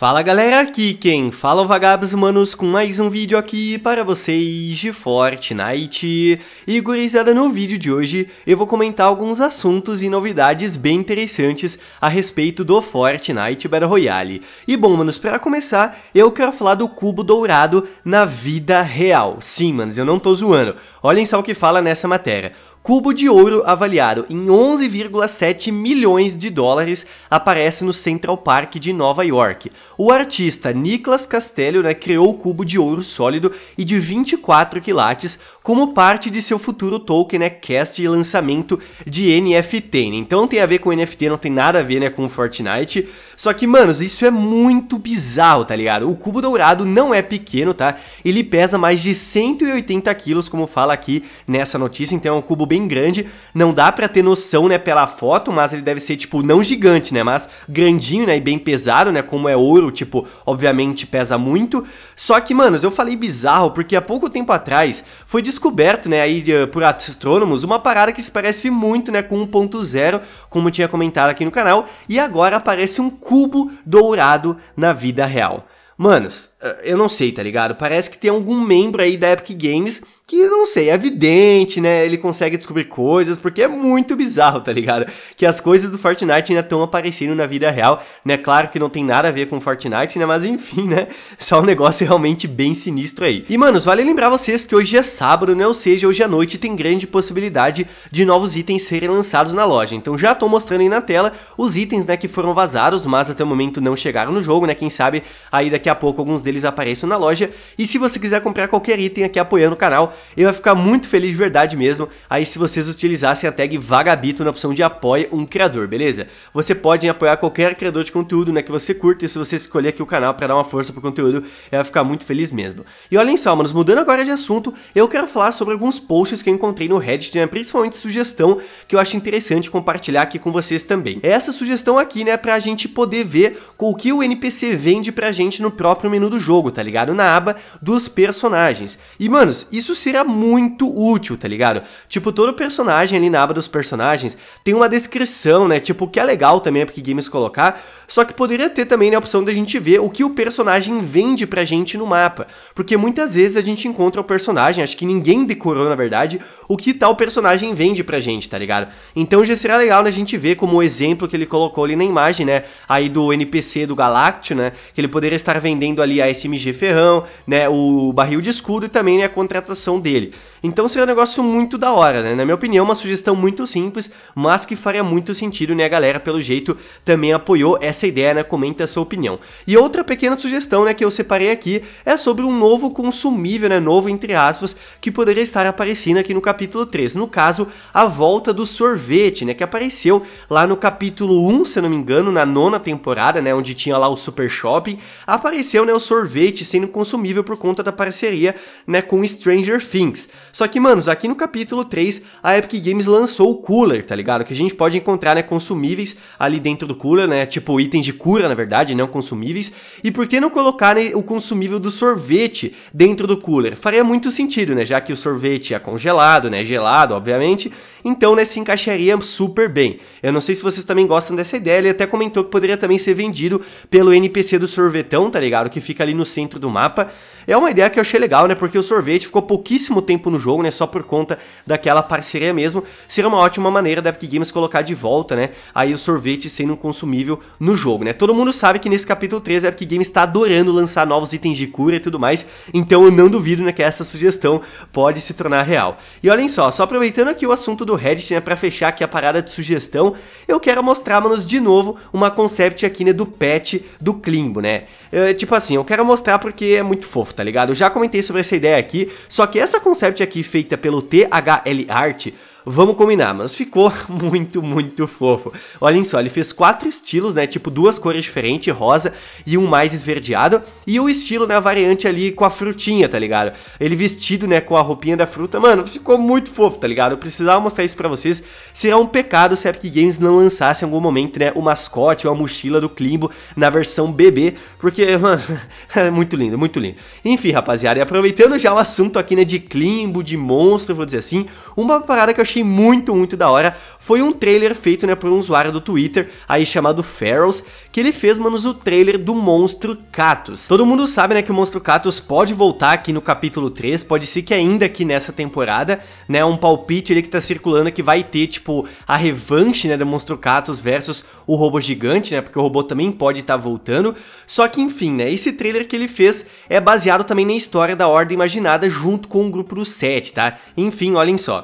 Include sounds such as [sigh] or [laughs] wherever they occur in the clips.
Fala galera, aqui quem fala é o Vagabos manos com mais um vídeo aqui para vocês de Fortnite. E gurizada, no vídeo de hoje eu vou comentar alguns assuntos e novidades bem interessantes a respeito do Fortnite Battle Royale. E bom, manos, para começar eu quero falar do cubo dourado na vida real. Sim, manos, eu não tô zoando. Olhem só o que fala nessa matéria. Cubo de ouro avaliado em 11,7 milhões de dólares aparece no Central Park de Nova York. O artista Nicolas Castello né, criou o cubo de ouro sólido e de 24 quilates, como parte de seu futuro token, né, cast e lançamento de NFT. Né? Então tem a ver com NFT, não tem nada a ver, né, com Fortnite. Só que, manos, isso é muito bizarro, tá ligado? O cubo dourado não é pequeno, tá? Ele pesa mais de 180 quilos, como fala aqui nessa notícia, então é um cubo bem grande. Não dá pra ter noção, né, pela foto, mas ele deve ser, tipo, não gigante, né, mas grandinho, né, e bem pesado, né, como é ouro, tipo, obviamente pesa muito. Só que, manos, eu falei bizarro porque há pouco tempo atrás foi descoberto, né, aí eh, por astrônomos, uma parada que se parece muito, né, com 1.0, como tinha comentado aqui no canal, e agora aparece um cubo dourado na vida real. Manos, eh, eu não sei, tá ligado? Parece que tem algum membro aí da Epic Games que não sei, é vidente, né? Ele consegue descobrir coisas, porque é muito bizarro, tá ligado? Que as coisas do Fortnite ainda estão aparecendo na vida real, né? Claro que não tem nada a ver com Fortnite, né? Mas enfim, né? [laughs] Só um negócio realmente bem sinistro aí. E, manos, vale lembrar vocês que hoje é sábado, né? Ou seja, hoje à noite tem grande possibilidade de novos itens serem lançados na loja. Então já tô mostrando aí na tela os itens, né? Que foram vazados, mas até o momento não chegaram no jogo, né? Quem sabe aí daqui a pouco alguns deles apareçam na loja. E se você quiser comprar qualquer item aqui apoiando o canal, eu ia ficar muito feliz de verdade mesmo, aí se vocês utilizassem a tag Vagabito na opção de apoia um criador, beleza? Você pode apoiar qualquer criador de conteúdo, né, que você curta, e se você escolher aqui o canal para dar uma força pro conteúdo, eu ia ficar muito feliz mesmo. E olhem só, manos, mudando agora de assunto, eu quero falar sobre alguns posts que eu encontrei no Reddit, né, principalmente sugestão que eu acho interessante compartilhar aqui com vocês também. É essa sugestão aqui, né, pra gente poder ver o que o NPC vende pra gente no próprio menu do jogo, tá ligado? Na aba dos personagens. E, manos, isso se seria muito útil, tá ligado? Tipo, todo personagem ali na aba dos personagens tem uma descrição, né? Tipo, o que é legal também é porque Games colocar, só que poderia ter também né, a opção da gente ver o que o personagem vende pra gente no mapa, porque muitas vezes a gente encontra o personagem, acho que ninguém decorou na verdade, o que tal personagem vende pra gente, tá ligado? Então já seria legal né, a gente ver como o exemplo que ele colocou ali na imagem, né? Aí do NPC do Galactio, né? Que ele poderia estar vendendo ali a SMG Ferrão, né? O barril de escudo e também né, a contratação dele. Então seria um negócio muito da hora, né? Na minha opinião, uma sugestão muito simples, mas que faria muito sentido, né? A galera, pelo jeito, também apoiou essa ideia, né? Comenta a sua opinião. E outra pequena sugestão, né, que eu separei aqui é sobre um novo consumível, né? Novo, entre aspas, que poderia estar aparecendo aqui no capítulo 3. No caso, a volta do sorvete, né? Que apareceu lá no capítulo 1, se eu não me engano, na nona temporada, né? Onde tinha lá o Super Shopping. Apareceu, né? O sorvete sendo consumível por conta da parceria, né? Com Stranger Stranger Things. Só que, manos, aqui no capítulo 3, a Epic Games lançou o cooler, tá ligado? Que a gente pode encontrar, né, consumíveis ali dentro do cooler, né? Tipo, itens de cura, na verdade, não consumíveis. E por que não colocar né, o consumível do sorvete dentro do cooler? Faria muito sentido, né? Já que o sorvete é congelado, né? Gelado, obviamente. Então, né, se encaixaria super bem. Eu não sei se vocês também gostam dessa ideia, ele até comentou que poderia também ser vendido pelo NPC do sorvetão, tá ligado? Que fica ali no centro do mapa. É uma ideia que eu achei legal, né? Porque o sorvete ficou pouquíssimo tempo no jogo, né? Só por conta daquela parceria mesmo. Seria uma ótima maneira da Epic Games colocar de volta, né? Aí o sorvete sendo um consumível no jogo, né? Todo mundo sabe que nesse capítulo 3 a Epic Games está adorando lançar novos itens de cura e tudo mais. Então eu não duvido, né? Que essa sugestão pode se tornar real. E olhem só, só aproveitando aqui o assunto do Reddit, né? Pra fechar aqui a parada de sugestão, eu quero mostrar, manos, de novo uma concept aqui, né? Do pet do Klimbo, né? É, tipo assim, eu quero mostrar porque é muito fofo, tá? tá ligado? Eu já comentei sobre essa ideia aqui, só que essa concept aqui feita pelo THL Art Vamos combinar, mas ficou [laughs] muito, muito fofo. Olhem só, ele fez quatro estilos, né? Tipo duas cores diferentes, rosa e um mais esverdeado. E o estilo, né? A variante ali com a frutinha, tá ligado? Ele vestido, né? Com a roupinha da fruta. Mano, ficou muito fofo, tá ligado? Eu precisava mostrar isso pra vocês. Seria um pecado se a Epic Games não lançasse em algum momento, né? O mascote ou a mochila do Klimbo na versão bebê. Porque, [laughs] mano, é muito lindo, muito lindo. Enfim, rapaziada, e aproveitando já o assunto aqui, né? De Klimbo, de monstro, vou dizer assim. Uma parada que eu achei achei muito, muito da hora foi um trailer feito né, por um usuário do Twitter, aí chamado Ferals, que ele fez, manos, o trailer do Monstro Catus. Todo mundo sabe, né, que o Monstro Catus pode voltar aqui no capítulo 3, pode ser que ainda aqui nessa temporada, né, um palpite ali que tá circulando que vai ter, tipo, a revanche, né, do Monstro Catus versus o robô gigante, né, porque o robô também pode estar tá voltando, só que, enfim, né, esse trailer que ele fez é baseado também na história da Ordem Imaginada junto com o Grupo do 7, tá? Enfim, olhem só.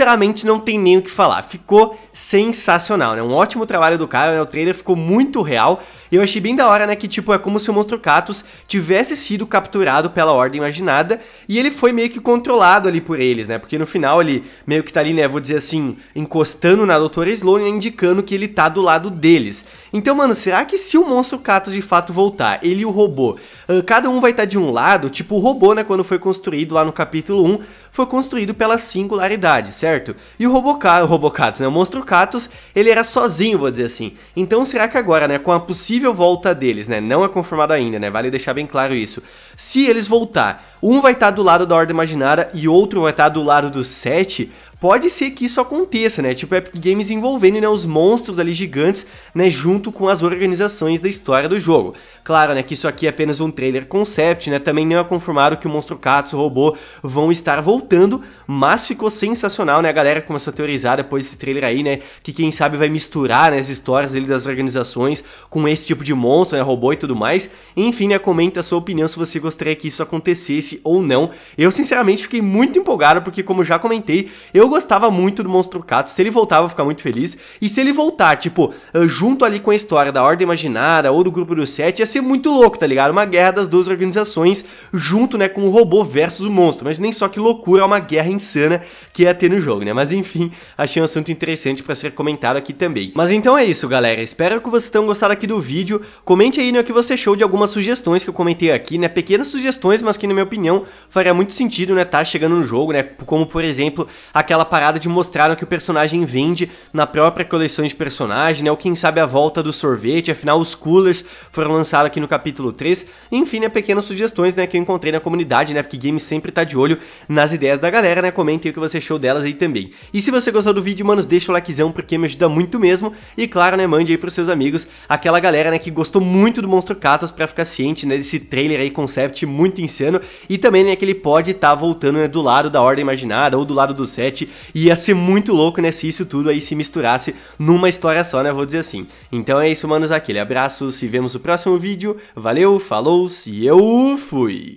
sinceramente não tem nem o que falar. Ficou sensacional, né? Um ótimo trabalho do cara, né? O trailer ficou muito real. E eu achei bem da hora, né? Que, tipo, é como se o Monstro Catus tivesse sido capturado pela Ordem Imaginada e ele foi meio que controlado ali por eles, né? Porque no final ele meio que tá ali, né? Vou dizer assim, encostando na Doutora Sloane, né, indicando que ele tá do lado deles. Então, mano, será que se o Monstro Catus de fato voltar, ele e o robô, cada um vai estar tá de um lado? Tipo, o robô, né? Quando foi construído lá no capítulo 1, foi construído pela singularidade, certo? E o robô, o Robocatus, né? O Monstro contra Katos, ele era sozinho, vou dizer assim. Então será que agora, né, com a possível volta deles, né, não é confirmado ainda, né, vale deixar bem claro isso. Se eles voltar, um vai estar tá do lado da Ordem Imaginária e outro vai estar tá do lado do Sete, pode ser que isso aconteça, né? Tipo Epic Games envolvendo né, os monstros ali gigantes, né? Junto com as organizações da história do jogo. Claro, né? Que isso aqui é apenas um trailer concept, né? Também não é confirmado que o monstro Katsu, o robô, vão estar voltando, mas ficou sensacional, né? A galera começou a teorizar depois desse trailer aí, né? Que quem sabe vai misturar né, as histórias ali das organizações com esse tipo de monstro, né? Robô e tudo mais. Enfim, né? Comenta a sua opinião se você gostaria que isso acontecesse ou não. Eu, sinceramente, fiquei muito empolgado, porque como já comentei, eu gostava muito do Monstro Cato. Se ele voltar, eu vou ficar muito feliz. E se ele voltar, tipo, eh, junto ali com a história da Ordem Imaginária ou do Grupo do Sete, ia ser muito louco, tá ligado? Uma guerra das duas organizações junto, né, com o robô versus o monstro. Mas nem só que loucura, é uma guerra insana que ia ter no jogo, né? Mas enfim, achei um assunto interessante para ser comentado aqui também. Mas então é isso, galera. Espero que vocês tenham gostado aqui do vídeo. Comente aí no né, que você achou de algumas sugestões que eu comentei aqui, né? Pequenas sugestões, mas que na minha opinião faria muito sentido, né? Tá chegando no jogo, né? Como por exemplo, aquela aquela parada de mostraram que o personagem vende na própria coleção de personagem, né? Ou quem sabe a volta do sorvete, afinal os coolers foram lançados aqui no capítulo 3. Enfim, né, pequenas sugestões, né, que eu encontrei na comunidade, né? Porque game sempre tá de olho nas ideias da galera, né? Comentem o que você achou delas aí também. E se você gostou do vídeo, manos, deixa o likezão porque me ajuda muito mesmo. E claro, né, mande aí pros seus amigos, aquela galera, né, que gostou muito do Monstro Catas pra ficar ciente, né, desse trailer aí, concept muito insano. E também, né, que ele pode estar tá voltando, né, do lado da Ordem Imaginada ou do lado do set e ia ser muito louco, né, se isso tudo aí se misturasse numa história só, né, vou dizer assim. Então é isso, manos, aquele abraço, se vemos no próximo vídeo, valeu, falou e eu fui!